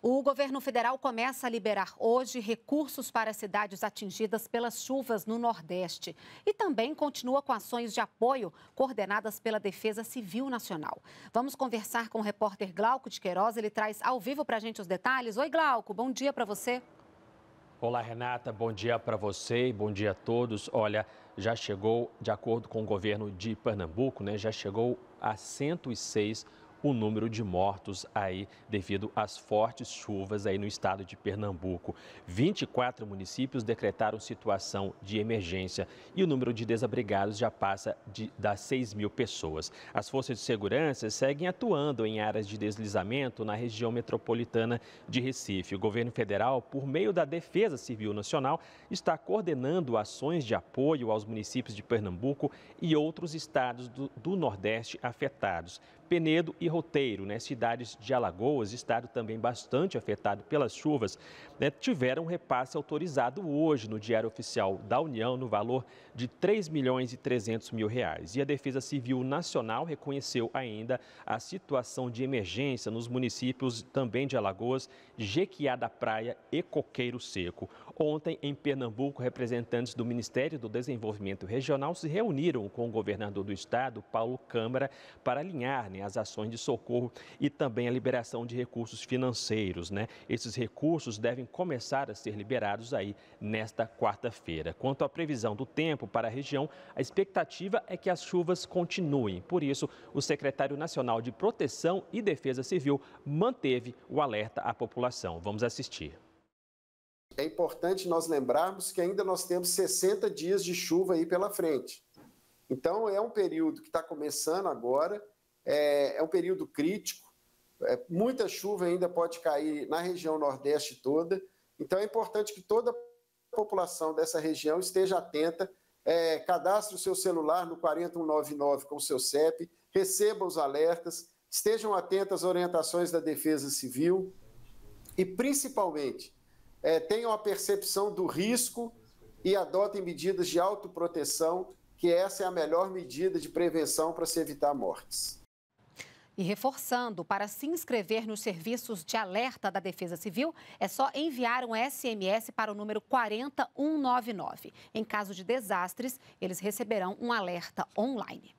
O governo federal começa a liberar hoje recursos para cidades atingidas pelas chuvas no Nordeste e também continua com ações de apoio coordenadas pela Defesa Civil Nacional. Vamos conversar com o repórter Glauco de Queiroz. Ele traz ao vivo para a gente os detalhes. Oi, Glauco, bom dia para você. Olá, Renata, bom dia para você e bom dia a todos. Olha, já chegou, de acordo com o governo de Pernambuco, né, já chegou a 106 o número de mortos aí devido às fortes chuvas aí no estado de Pernambuco. 24 municípios decretaram situação de emergência e o número de desabrigados já passa de, das 6 mil pessoas. As forças de segurança seguem atuando em áreas de deslizamento na região metropolitana de Recife. O governo federal, por meio da Defesa Civil Nacional, está coordenando ações de apoio aos municípios de Pernambuco e outros estados do, do Nordeste afetados. Penedo e Roteiro, né, cidades de Alagoas, estado também bastante afetado pelas chuvas, né, tiveram repasse autorizado hoje no Diário Oficial da União no valor de 3 milhões e 300 mil reais. E a Defesa Civil Nacional reconheceu ainda a situação de emergência nos municípios também de Alagoas, Jequiá da Praia e Coqueiro Seco. Ontem, em Pernambuco, representantes do Ministério do Desenvolvimento Regional se reuniram com o governador do estado, Paulo Câmara, para alinhar né, as ações de de socorro e também a liberação de recursos financeiros. Né? Esses recursos devem começar a ser liberados aí nesta quarta-feira. Quanto à previsão do tempo para a região, a expectativa é que as chuvas continuem. Por isso, o secretário nacional de Proteção e Defesa Civil manteve o alerta à população. Vamos assistir. É importante nós lembrarmos que ainda nós temos 60 dias de chuva aí pela frente. Então, é um período que está começando agora é, é um período crítico, é, muita chuva ainda pode cair na região Nordeste toda, então é importante que toda a população dessa região esteja atenta, é, cadastre o seu celular no 4199 com o seu CEP, receba os alertas, estejam atentas às orientações da Defesa Civil e, principalmente, é, tenham a percepção do risco e adotem medidas de autoproteção, que essa é a melhor medida de prevenção para se evitar mortes. E reforçando, para se inscrever nos serviços de alerta da Defesa Civil, é só enviar um SMS para o número 40199. Em caso de desastres, eles receberão um alerta online.